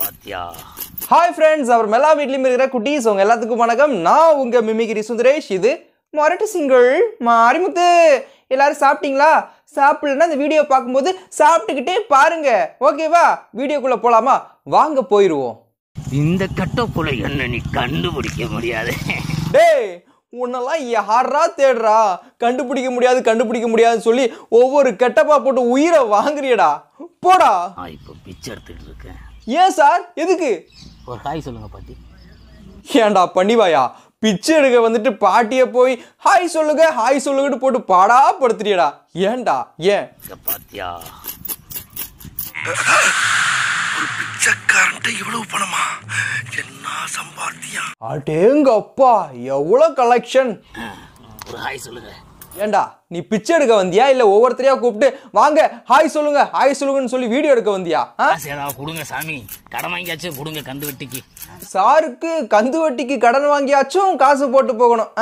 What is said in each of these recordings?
பாத்தியா hi friends அவர் மெல்லா வீட்லையும் இருக்கிற குட்டீஸ் உங்க எல்லாத்துக்கும் வணக்கம் நான் உங்க மிமிகிரி சுந்தரேஷ் இது மொரட்டு சிங்கிள் மாரிமுத்து எல்லாரும் சாப்பிட்டீங்களா சாப்பிடலன்னா இந்த வீடியோ பார்க்கும்போது சாப்பிட்டுக்கிட்டே பாருங்க ஓகேவா வீடியோக்குள்ளே போகலாமா வாங்க போயிடுவோம் இந்த கட்டப்புல என்ன நீ கண்டுபிடிக்க முடியாது டேய் உன்னெல்லாம் யாரா தேடுறா கண்டுபிடிக்க முடியாது கண்டுபிடிக்க முடியாதுன்னு சொல்லி ஒவ்வொரு கெட்டப்பா போட்டு உயிரை வாங்குறியடா போடா இப்போ பிச்சை எடுத்துட்டு இருக்கேன் ஏன் சார் எதுக்கு ஒரு ஹாய் சொல்லுங்க பாட்டி ஏன்டா பண்ணிவாயா பிச்சு எடுக்க வந்துட்டு பாட்டியை போய் ஹாய் சொல்லுங்க ஹாய் சொல்லுங்கன்னு போட்டு பாடா படுத்துறியடா ஏன்டா ஏன் பாத்தியா பிச்சைக்காரன்ட்ட இவ்வளவு பணமா என்ன கலெக்ஷன் ஒரு ஹாய் சொல்லுங்க ஏண்டா நீ பிச்சை எடுக்க வந்தியா இல்ல ஒவ்வொருத்தரையா கூப்பிட்டு வாங்க ஹாய் சொல்லுங்க ஹாய் சொல்லுங்கன்னு சொல்லி வீடியோ எடுக்க வந்தியா கொடுங்க சாமி கடன் வாங்கியாச்சு கொடுங்க கந்து வட்டிக்கு சாருக்கு கந்து வட்டிக்கு கடன் வாங்கியாச்சும் காசு போட்டு போகணும்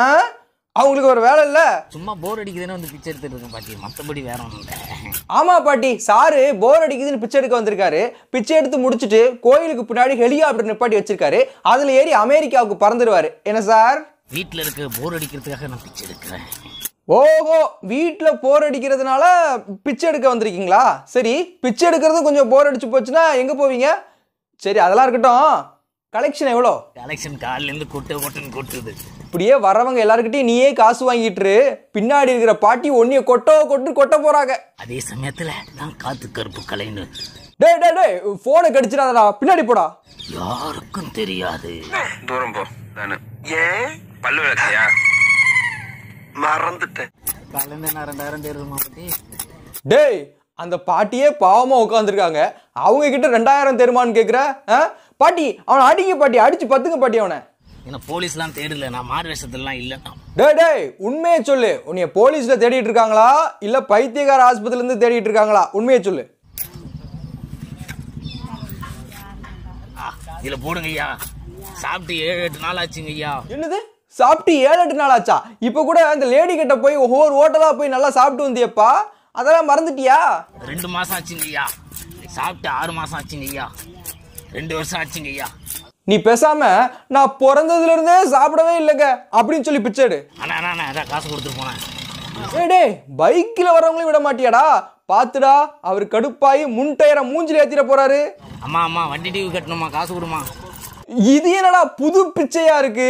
அவங்களுக்கு ஒரு வேலை இல்ல சும்மா போர் அடிக்குதுன்னு வந்து பிச்சை எடுத்துட்டு இருக்கேன் பாட்டி மத்தபடி வேற ஒன்றும் ஆமா பாட்டி சாரு போர் அடிக்குதுன்னு பிச்சை எடுக்க வந்திருக்காரு பிச்சை எடுத்து முடிச்சிட்டு கோயிலுக்கு பின்னாடி ஹெலிகாப்டர் நிப்பாட்டி வச்சிருக்காரு அதுல ஏறி அமெரிக்காவுக்கு பறந்துருவாரு என்ன சார் வீட்டுல இருக்க போர் அடிக்கிறதுக்காக நான் பிச்சை எடுக்கிறேன் ஓஹோ வீட்டில் போர் அடிக்கிறதுனால பிச்சை எடுக்க வந்திருக்கீங்களா சரி பிச்சை எடுக்கிறதும் கொஞ்சம் போர் அடிச்சு போச்சுன்னா எங்கே போவீங்க சரி அதெல்லாம் இருக்கட்டும் கலெக்ஷன் எவ்வளோ கலெக்ஷன் காலிலேருந்து கூட்டு கொட்டுன்னு கொட்டுது இப்படியே வரவங்க எல்லாருக்கிட்டையும் நீயே காசு வாங்கிட்டு பின்னாடி இருக்கிற பாட்டி ஒன்றிய கொட்டோ கொட்டு கொட்ட போகிறாங்க அதே சமயத்தில் நான் காத்து கருப்பு கலைன்னு டே டே டே ஃபோனை கடிச்சிடாதடா பின்னாடி போடா யாருக்கும் தெரியாது தூரம் போ ஏன் பல்லு விளக்கையா பறந்துட்டேன் கலந்து ரெண்டாயிரம் பேர் டேய் அந்த பாட்டியே பாவமாக உட்காந்துருக்காங்க அவங்க கிட்ட ரெண்டாயிரம் தெருமான்னு கேட்குற பாட்டி அவனை அடிங்க பாட்டி அடிச்சு பத்துங்க பாட்டி அவனை என்ன போலீஸ்லாம் தேடல நான் மாறு வேஷத்துலலாம் இல்லைண்ணா டே டே உண்மையை சொல்லு உன்னைய போலீஸில் தேடிட்டு இருக்காங்களா இல்லை பைத்தியகார ஆஸ்பத்திரிலேருந்து தேடிட்டு இருக்காங்களா உண்மையை சொல்லு இதில் போடுங்க ஐயா சாப்பிட்டு ஏழு எட்டு நாள் ஆச்சுங்க ஐயா என்னது சாப்பிட்டு ஏழு எட்டு நாள் ஆச்சா இப்போ கூட அந்த லேடி கிட்ட போய் ஒவ்வொரு ஹோட்டலாக போய் நல்லா சாப்பிட்டு வந்தியப்பா அதெல்லாம் மறந்துட்டியா ரெண்டு மாதம் ஆச்சுங்க ஐயா சாப்பிட்டு ஆறு மாதம் ஆச்சுங்க ஐயா ரெண்டு வருஷம் ஆச்சுங்க ஐயா நீ பேசாம நான் பிறந்ததுல இருந்தே சாப்பிடவே இல்லைங்க அப்படின்னு சொல்லி பிச்சேடு அண்ணா அண்ணா காசு கொடுத்துட்டு போனேன் ஏய் டேய் பைக்கில் வரவங்களையும் விட மாட்டியாடா பாத்துடா அவர் கடுப்பாயி முன் டயரை மூஞ்சில ஏத்திட போறாரு அம்மா அம்மா வண்டி டிவி கட்டணுமா காசு கொடுமா இது என்னடா புது பிச்சையா இருக்கு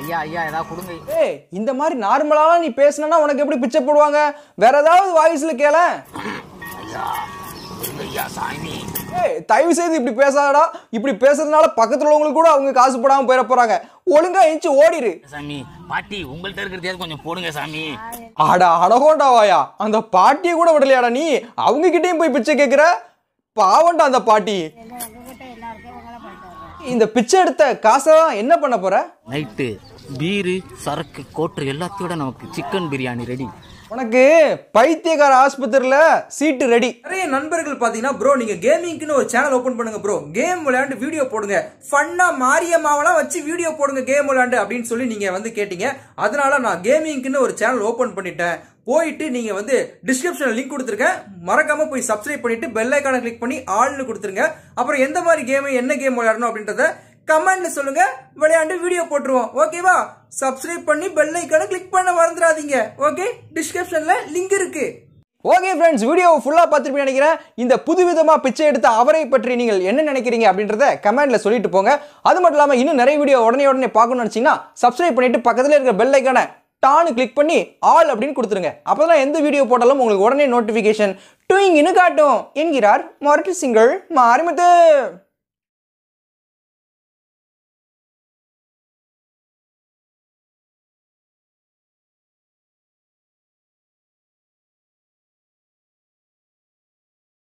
ஐயா ஐயா ஏதாவது கொடுங்க ஏய் இந்த மாதிரி நார்மலாலாம் நீ பேசினா உனக்கு எப்படி பிச்சை போடுவாங்க வேற ஏதாவது வாய்ஸ்ல கேள ஏய் தயவு செய்து இப்படி பேசாதடா இப்படி பேசுறதுனால பக்கத்துல உள்ளவங்களுக்கு கூட அவங்க காசு போடாம போயிட போறாங்க ஒழுங்கா எஞ்சி ஓடிரு சாமி பாட்டி உங்கள்ட்ட இருக்கிறதையாவது கொஞ்சம் போடுங்க சாமி அட அடகோண்டாவாயா அந்த பாட்டியை கூட விடலையாடா நீ அவங்க கிட்டயும் போய் பிச்சை கேக்குற பாவண்டா அந்த பாட்டி இந்த பிச்சை எடுத்த காசை என்ன பண்ண போற நைட்டு பீரு சரக்கு கோட்டர் எல்லாத்தையோட நமக்கு சிக்கன் பிரியாணி ரெடி உனக்கு பைத்தியக்கார ஆஸ்பத்திரியில சீட்டு ரெடி நிறைய நண்பர்கள் பாத்தீங்கன்னா ப்ரோ நீங்க கேமிங்க்குன்னு ஒரு சேனல் ஓபன் பண்ணுங்க ப்ரோ கேம் விளையாண்டு வீடியோ போடுங்க ஃபன்னா மாரியம்மாவெல்லாம் வச்சு வீடியோ போடுங்க கேம் விளையாண்டு அப்படின்னு சொல்லி நீங்க வந்து கேட்டீங்க அதனால நான் கேமிங்க்குன்னு ஒரு சேனல் ஓபன் பண்ணிட்டேன் போயிட்டு நீங்கள் வந்து டிஸ்கிரிப்ஷனில் லிங்க் கொடுத்துருக்கேன் மறக்காமல் போய் சப்ஸ்கிரைப் பண்ணிவிட்டு பெல் ஐக்கானை கிளிக் பண்ணி ஆள்னு கொடுத்துருங்க அப்புறம் எந்த மாதிரி கேமு என்ன கேம் விளையாடணும் அப்படின்றத கமெண்ட்ல சொல்லுங்க விளையாண்டு வீடியோ போட்டுருவோம் ஓகேவா சப்ஸ்கிரைப் பண்ணி பெல் ஐக்கானை கிளிக் பண்ண மறந்துடாதீங்க ஓகே டிஸ்கிரிப்ஷன்ல லிங்க் இருக்கு ஓகே ஃப்ரெண்ட்ஸ் வீடியோ ஃபுல்லாக பார்த்துருப்பேன் நினைக்கிறேன் இந்த புதுவிதமாக பிச்சை எடுத்த அவரை பற்றி நீங்கள் என்ன நினைக்கிறீங்க அப்படின்றத கமெண்ட்டில் சொல்லிட்டு போங்க அது மட்டும் இல்லாமல் இன்னும் நிறைய வீடியோ உடனே உடனே பார்க்கணும்னு நினச்சிங்கன்னா சப்ஸ்கிரைப் பண்ணிட்டு பக்கத்தில் இருக்கிற பெல் டானு கிளிக் பண்ணி ஆல் அப்படின்னு கொடுத்துருங்க அப்போ தான் எந்த வீடியோ போட்டாலும் உங்களுக்கு உடனே நோட்டிஃபிகேஷன் டுயிங்னு காட்டும் என்கிறார் மொரட்டு சிங்கர் மாரிமுத்து